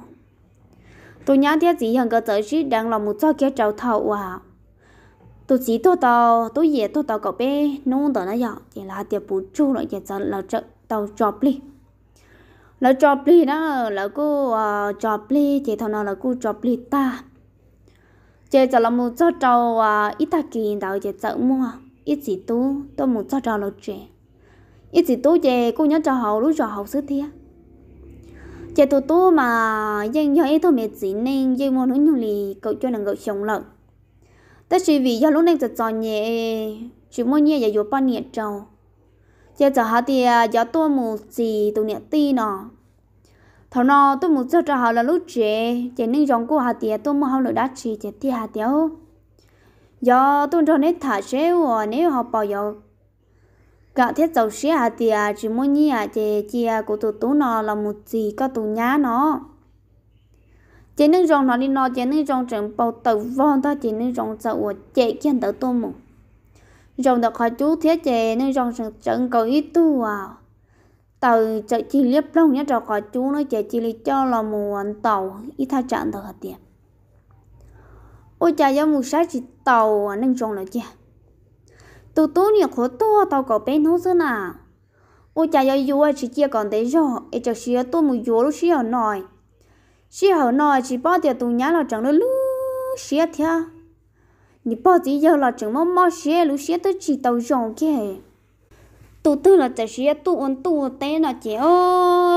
tụi nhá thế chỉ hàng cái giờ chỉ đang là một cho kia trâu thâu à tôi chỉ tôi tàu tôi về tôi tàu cậu bé nông tàu nó dọn chỉ là tiệp bù chu rồi chỉ giờ là trợ tàu chọc đi nó cho pli đó là cô uh, cho pli chị thằng nào là cô cho pli ta chị cho là một cho trâu ờ, ít ta kỳ đạo chị sợ mua ít gì tú tôi một cho trâu là chị ít gì tú chị cô nhớ cho hậu lúc cho hậu sứ thiệt chị tú tú mà dân do ít thôi mệt gì nên dân mua nó nhiều lì cậu cho nàng cậu chồng lợn tất chỉ vì do lúc này giật cho nhẹ chỉ mua nhẹ và dụ ba nhẹ trâu chị cho hả thì ờ, do tôi một gì tụ nhẹ ti nọ thảo nó tôi muốn cho cho họ là lúc trẻ trẻ nên giống của hà tiệt tôi mua họ nữa đã chỉ trẻ thì hà tiếu do tôi cho nên thả xe và nếu họ bảo giờ cả thiết dầu xe hà tiệt chỉ mua nhỉ à trẻ trẻ à của tôi tú nó là một gì có tụ nhá nó trẻ nên giống nó đi nó trẻ nên giống chẳng bảo tử vong ta trẻ nên giống sợ của trẻ kia tới tôi mù giống được khỏi chú thiết trẻ nên giống chẳng cầu ít tu à tàu chạy chi liếp đông nhất rồi có chú nó chạy chi liếp cho là một tàu ít tha trạng tàu hạt tiền ôi chả giống một sát chỉ tàu nên trông là chi tụ tụ nhiều khổ to tàu có bé nó thế nào ôi chả giống vua chỉ kia còn thấy rồi ấy chắc xia tôi một vua lúc xia nói xia hở nói chỉ bao tiền tụ nhá là chẳng nó lú xia theo nhị bao tiền giờ là chẳng mong mong xia lúc xia tới chỉ tàu rồng kia tu tu là chỉ xí tu ôn tu té nó chị ô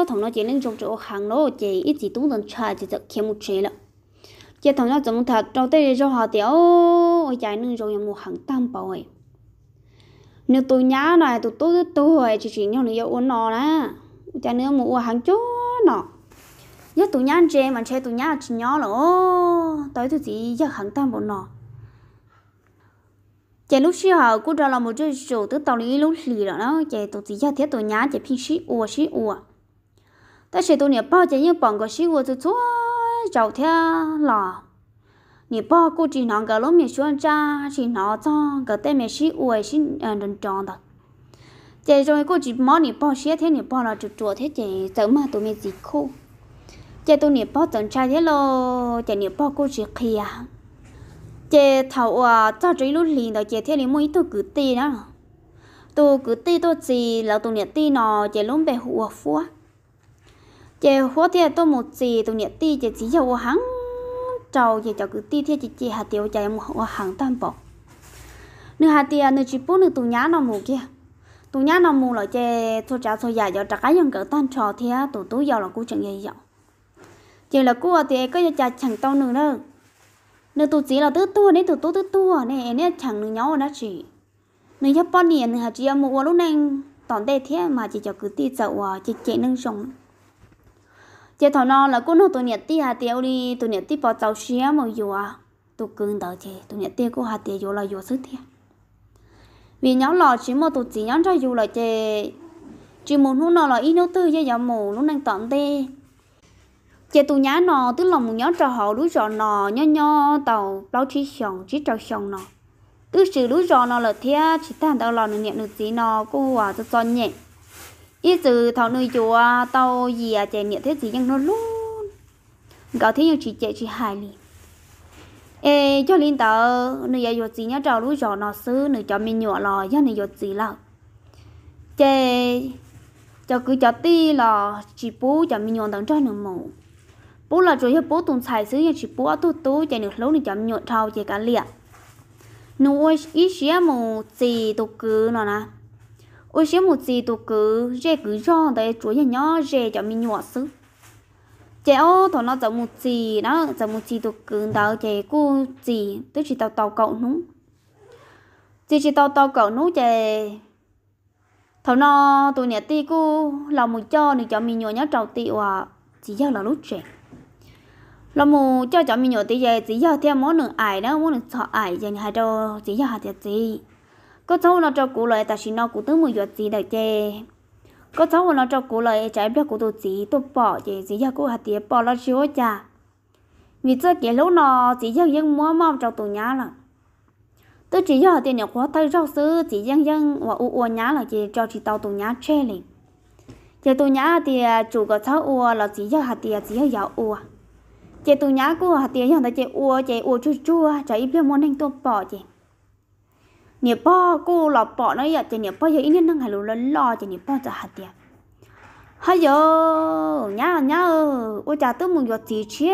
thằng nó chỉ lên trong chỗ hàng nó chỉ ít gì tu tận trà chỉ tự kiếm một chế là chỉ thằng nó giống thật trong tay cho họ thì ô ôi trái nương rồi một hàng tam bảo ấy nếu tôi nhá này tôi tôi tôi hồi chỉ chuyện nhau này ôn nó nè trái nữa một hàng chỗ nó nhớ tôi nhá chế mà chế tôi nhá chỉ nhỏ là ô tới tôi chỉ giờ hàng tam bảo nó chạy lúc xí họ cũng ra là một chút số tới tàu lý lúc lì rồi đó, chạy tụi gì cho thế tụi nhá chạy phim xí ua xí ua ta sẽ tụi nẹp bao chạy như bọn cái xí ua tụi chúa giàu thế là nẹp bao cô chỉ nói cái lúc mình xuống cha chỉ nói cho cái tên mình xí ua xí đừng tròn đó chạy rồi cô chỉ món nẹp bao xí thế nẹp bao là chuột chuột thế chạy tưởng mà tụi mình gì khô chạy tụi nẹp bao tưởng trai thế lo chạy nẹp bao cô chỉ kia chế thầu à cho trí lúc liền đó chế thiên lý mỗi tôi cứ ti đó tôi cứ ti tôi gì là tôi nhận ti nó chế luôn bề hùa phua chế hùa thì tôi một gì tôi nhận ti chế chỉ cho hắn trâu chế cho cứ ti thì chế chế hạt tiêu chế một hùa hàng tam bộ, nửa hạt tiêu nửa chỉ bún nửa tụ nhã nó mù kia tụ nhã nó mù là chế thua trả thua dài cho trả cái dân cỡ tan trò thì tụ tú giàu là cú chẳng gì giàu chế là cú thì có cho chả chẳng tao nữa đâu nữ tụ chỉ là tư tua nên tụ tụ tư tua à? này nên chẳng nữ nhau đó chị nữ chấp bao nhiêu nữ hạt chị một lúc này tòn đề thế mà chỉ cho cứ ti dậu à chị chị nâng sống chị thọ nó là cô nó tụ nhiệt ti hà tiêu đi tụ nhiệt ti bỏ cháu xía mà dù à tụ cứng đỡ chị tụ nhiệt ti cô hạt tiêu dù là dù sức thiệt vì nhóm lò chỉ một tụ chỉ nhóm cho dù là chị chỉ một lúc nào là ít nấu tư cho dòng mù lúc đang tọn tê chế tu nhá nọ tức là một nhớ trò họ đuối trò nọ nhớ nhớ tàu báo chí xong chỉ trò xong nọ tức sự đuối trò nọ là thế chỉ tan tao lò nửa niệm nửa gì nọ cô à cho cho nhẹ ý từ thảo nuôi chùa tàu gì à chạy niệm thế gì nhưng nó luôn có thế nhưng chỉ chè chỉ hài liền ê cho linh tờ nửa giờ giọt gì nhá trò đuối trò nọ xứ nửa cho mình nhọ lò nhá nửa giọt gì là chê cho cứ cho ti là chỉ bố cho mình nhọn tận cho nửa mù bố là rồi bố tồn tại xứ như chỉ bố ở tu tu chạy nước lâu thì chậm nhộn thao chạy cả liệt nụ ôi ít xía một gì tụ cứ nó nè ôi xía một gì tụ cứ rẻ cứ cho đấy chuối nhà nhỏ rẻ chậm mình nhọ xứ chạy ô thằng nó chậm một gì nó chậm một gì tụ cứ đó chạy cô gì tôi chỉ tàu tàu cậu núng chỉ chỉ tàu tàu cậu núng chạy thằng nó tụi nè ti cô làm một cho thì cho mình nhọ nhá trầu ti hòa à, chỉ giao là lúc trẻ lo mù cho cháu mình nhổ tí về chỉ giờ theo món nửa ải đó món nửa sọ ải dành hai đầu chỉ giờ thì gì có cháu nó cho cụ lại, ta xin nó cụ tướng mùi giọt gì đời chê có cháu nó cho cụ lại trái biết cụ tổ chỉ tôi bỏ chê chỉ giờ cụ hạt tía bỏ lo chưa chả vì chơi cái lúc nó chỉ giờ dân mua mong trong tù nhà là tôi chỉ giờ tiền nhiều quá tay rau sư chỉ dân dân và u u nhá là chỉ cho chỉ tàu tù nhà chê liền giờ tù nhà thì à, chủ có cháu u là chỉ giờ hạt tía chỉ giờ giàu u chị tụ nhá cô hạt tiếng hiện tại chị ua chị ua chua chua cho ít biết muốn anh tôi bỏ chị nhỉ bỏ cô lọ bỏ nó giờ chị nhỉ bỏ giờ ít nhất năng hải lù lớn lo chị nhỉ bỏ cho hạt tiền hay giờ nhá nhá ua chả tôi muốn giọt gì chứ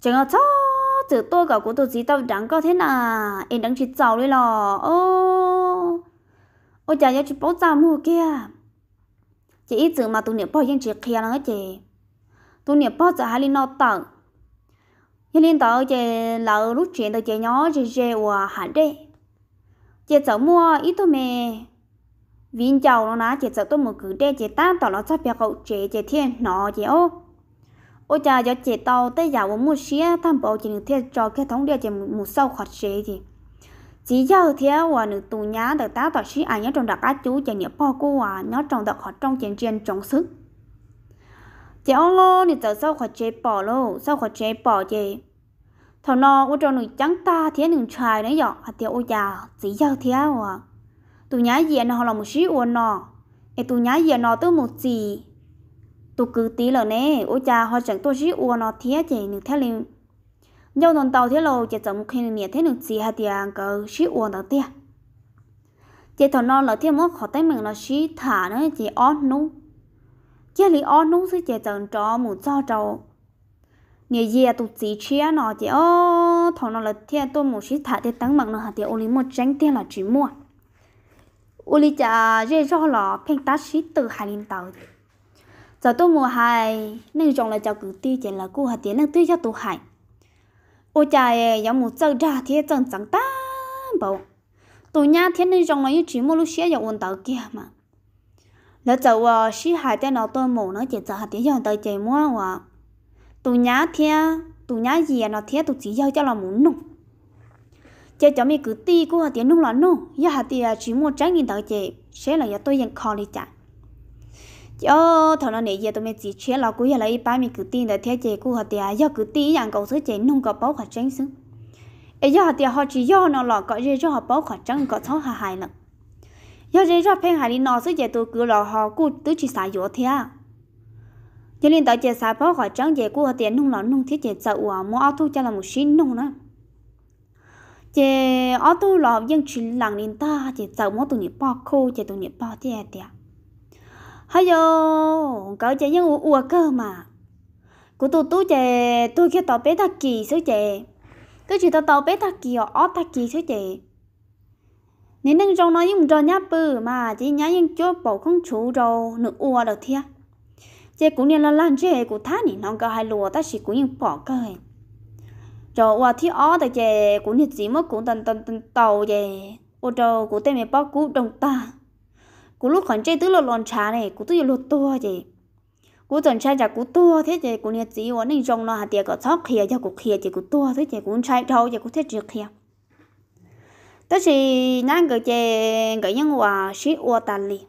chẳng ngờ cháu chữ tôi cả của tôi chỉ tao chẳng có thế nào em đang chỉ giàu đi lò ô ô chả giờ chỉ bảo giàu mua kia chị ít chữ mà tụi nhỉ bỏ yên chỉ kia là chị tôi nè bao giờ hai linh nó tặng nhà linh tàu chơi lẩu lúc chuyện tôi chơi nhỏ chơi chơi và hẳn đi chơi cháu mua ít thôi mẹ viên chầu nó ná chơi cháu tôi một cử đe chơi tan tàu nó sắp bia cậu chơi chơi thiên nó chơi ô ô cha giờ chơi tàu tới giờ một mua xe tham bộ chơi được thiên cho cái thống đeo chơi một sau khọt xe gì chỉ giờ theo và nữ tù nhá được tá tỏ anh à ảnh trong đặc á chú chơi nhớ bao cô à nhớ trong đặc họ trong chuyện chuyện trong sức chị ông lô thì tớ sau khỏi chế bỏ lô sau khỏi chế bỏ chị thằng nó u cho nụ trắng ta thế nụ trai đấy nhở hạt tiêu ô già chỉ giao thế à tụi nhá gì nó là một xíu ô nó em tụi nhá gì nó tới một gì tụi cứ tí là nè ô già họ chẳng tôi xíu ô nó thế chị nụ thế liền nhau đồng tàu thế lâu chị chồng một khi nụ thế nụ gì hạt tiêu cỡ xíu ô nó tia chị thằng nó là thế mất khỏi tay mình là xí thả nữa chị ót nụ cho trâu, gì thằng là thiên tôi thì hạt tiền lấy một là mua lấy từ hai nên trong là cháu cứ tiêu chỉ là cô hạt tiền nên tiêu cho tôi hai ôi trời giống một giờ ra thì chẳng chẳng ta bộ, tôi nhà thiên nên trồng là những chỉ mua lúc xé dạo quần tàu kia mà lỡ cháu à ờ, sĩ hai tên nó tôi mù nó chỉ cháu hạt tiếng dòng tới chạy mua ạ, tụ nhá thia tụ nhá gì à, nó thia tụ chỉ giao cho là muốn nung chơi cháu mi cứ ti của hạt tiếng nung là nung giờ hạt tiếng à, chỉ mua trái nghìn tới chạy sẽ là giờ tôi nhận khó đi chạy cho thằng nó nãy giờ tôi mới chỉ chế là cú giờ lấy ba mi cứ ti để thế chế cú hạt tiếng giờ à, cứ ti rằng cầu sứ chế nung có bao hạt tránh xứng ấy giờ hạt tiếng họ chỉ giao nó là có gì cho họ bao hạt tránh có thấu hại hại nữa giờ dễ ra phèn hải đi nọ sẽ dễ tôi cứ lò họ cụ tứ chỉ xài dỗ thế à giờ liền tại dễ xài bao khỏi trắng dễ cụ họ tiền nung lỏng nung thiết dễ sợ ủa mua ô tô cho là một xin nung nữa dễ ô tô lò dân chỉ lặng liền ta dễ sợ mua tụi nhịp bao khô dễ tụi nhịp bao thế à hay yo cỡ dễ nhân ủa cơ mà cụ tôi tôi dễ tôi kia tàu bé ta kỳ số dễ tôi chỉ tàu bé ta kỳ ở ta kỳ số dễ nên đừng trong nó dùng cho nhá bự mà chỉ nhá những chỗ bỏ không chú rồi nữa ua được thia Chế cũng nên là làm chị cũng thá nỉ nó có hai lùa ta chỉ cũng những bỏ cái. hình rồi ua thì ó tại chế cũng nên chỉ mất cũng tần tần tần tàu chế. ô trò của tên mẹ bao cú đồng ta của lúc còn chế tứ là lòn trà này của tôi lột to chế. của tuần trai chả của to thế chế cũng nên chỉ ua nên trong nó hạt tiệc có sóc khía cho của khía chế của to thế chế cũng trai trâu chị cũng thế chị khía đó chỉ nãy người chơi người nhân hòa sĩ ô tà li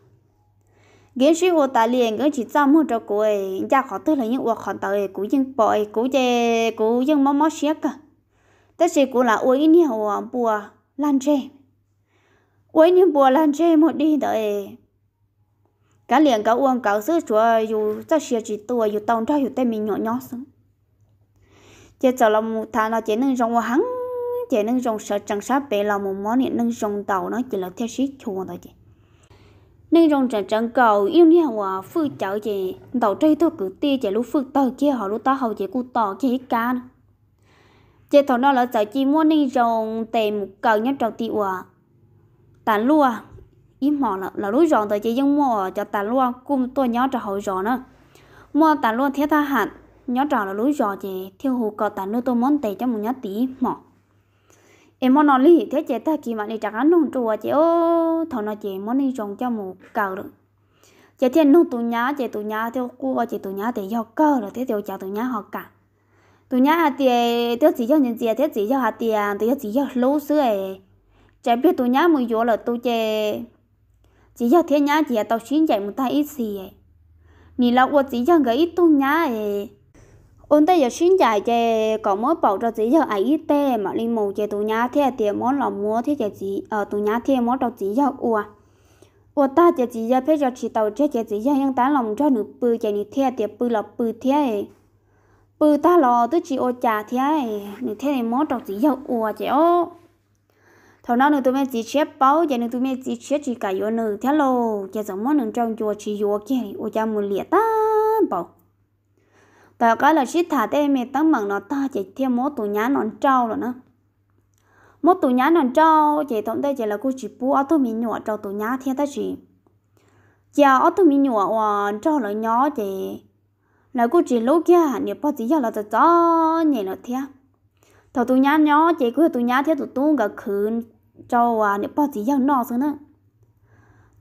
ghế sĩ ô tà li chỉ cho mua cho cô ấy ra dạ khó là những ô khó tới cú bỏ cú chơi cú dân mò mò xiết đó là ôi nhiều hòa bùa lan chê ôi nhiều bùa lan chê một đi tới cả liền cả uông cả sứ chúa dù cho xia chỉ tua dù tông cho dù tay mình nhỏ nhỏ xuống chỉ cho là một thằng nó chỉ nên rong hắng chế nâng rồng sợ chẳng sát bể là một món hiện nâng rồng tàu nó chỉ là theo sĩ chuồng thôi chị nâng rồng chẳng chẳng cầu yêu ni hòa à, phu chảo chị tàu chơi tôi cứ tia chị lúc phu tàu kia họ lúc tao hậu chị cụ tàu chị cá chị thằng nó là sợ chị mua nâng rồng tìm một cầu nhấp trầu tiêu hòa tàn lua im mỏ là là lúc rồng thôi chị dân mua cho tàn lua cùng tôi nhớ cho hậu rồng nữa mua tàn lua theo ta hạn nhớ trò là lối rò chị theo hù cọ tàn nuôi tôi món tề cho một nhát tí mỏ em muốn nói lý thế chế ta kỳ mà đi chắc ăn nông chùa chị ô thằng nó chị muốn đi trồng cho mù cầu được chị thiên nông tụ nhá chị tụ nhá theo cua chị tụ nhá thì do cơ rồi thế theo chào tụ nhá họ cả tụ nhá hạt tiền thế chỉ cho nhân tiền thế chỉ cho hạt tiền thế chỉ cho lũ sữa ấy chế biết tụ nhá mới vô là tụ chị chỉ cho thế nhá chị tao xin chạy một tay ít gì ấy nhìn lão của chỉ cho người ít tụ nhá ấy ôn tay giờ xin giải cho có mỗi bảo cho chỉ cho ấy tê mà linh mù cho tụi nhà thế tiền món lòng mua thế cho chỉ ở ờ, tụi nhà thế món đầu chỉ cho ua ua ta cho chỉ cho phải cho chỉ tàu chế cho chỉ cho những tá lòng cho nửa bự cho nửa thế tiền bự là bự thế bự ta lò tôi chỉ ô trà thế nữ thế này mỗi đầu chỉ cho ua chế ô thằng nào nữ tụi mình chỉ chép bao chế nữ tụi mình chỉ chép chỉ cả yếu nữ thế lô chế giống món nữ trong chùa chỉ yếu kia ô cha mù liệt ta bảo và cái là ship thả thế mẹ tăng bằng nó ta chỉ theo một tủ nhá nón trâu rồi nữa một tủ nhá nón trâu chỉ tổng đây chỉ là cô chỉ bu ở tủ mình nhọ trâu tủ nhá theo ta chỉ giờ ở tủ mình nhọ và trâu là nhỏ chỉ là cô chỉ lúc kia nếu bao giờ là cho cho nhẹ là theo thầu tủ nhá nhỏ chỉ cứ tủ nhá theo tủ tung cả khứ trâu và ờ, nếu bao giờ nó xong nữa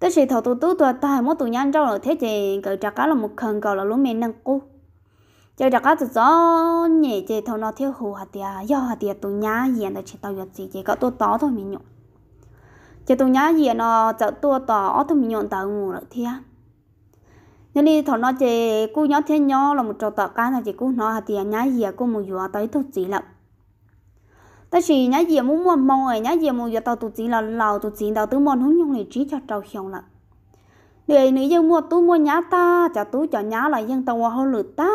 tới chỉ thầu tủ tủ tụ ta mốt tủ nhá trâu là thế chỉ cỡ trả cá là một khẩn cầu là lúc mình năng cô giờ đã có rõ nhẹ chị thằng nó thiếu hồ hạt tiền do hạt tiền tụi nhá gì nó chỉ tao giật gì chị có tôi tó thôi mình nhộn chị tụi nhá gì nó chợ tôi tó thôi mình nhộn tao ngủ rồi thia nên đi thằng nó chị cô nhớ thế nhó là một trò tao cá là chị cô nó hạt tiền nhá gì cô một vừa tới thôi chị lận, ta chỉ nhá gì muốn mua mong rồi nhá gì mua vừa tao tụi chị là lào tụi chị tao tứ mòn hướng nhung này chỉ cho trâu hiền lận, để nữ dân mua tú mua nhá ta chả tú cho nhá là dân tao hoa lửa ta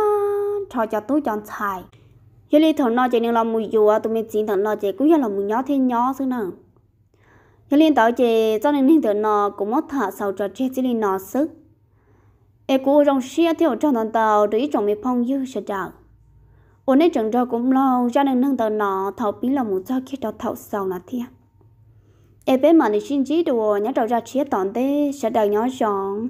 cho cho tôi chọn xài giờ đi thằng nó chỉ nên làm mùi dù tụi mình chỉ thằng nó chỉ cũng như là mùi nhỏ thế nhỏ xứ nào giờ liên tới chỉ cho nên liên thằng nó cũng mất thả sau cho chơi chỉ liên nó sức em cũng trong xe theo trong thằng tàu để trong mình phong dư sẽ trả ở nơi trường trò cũng lâu cho nên nâng tàu nó thầu bí là một cho khi cho thầu sau là thiệt em bé mà đi xin chỉ đồ nhớ trò ra chia toàn thế sẽ đợi nhỏ giòn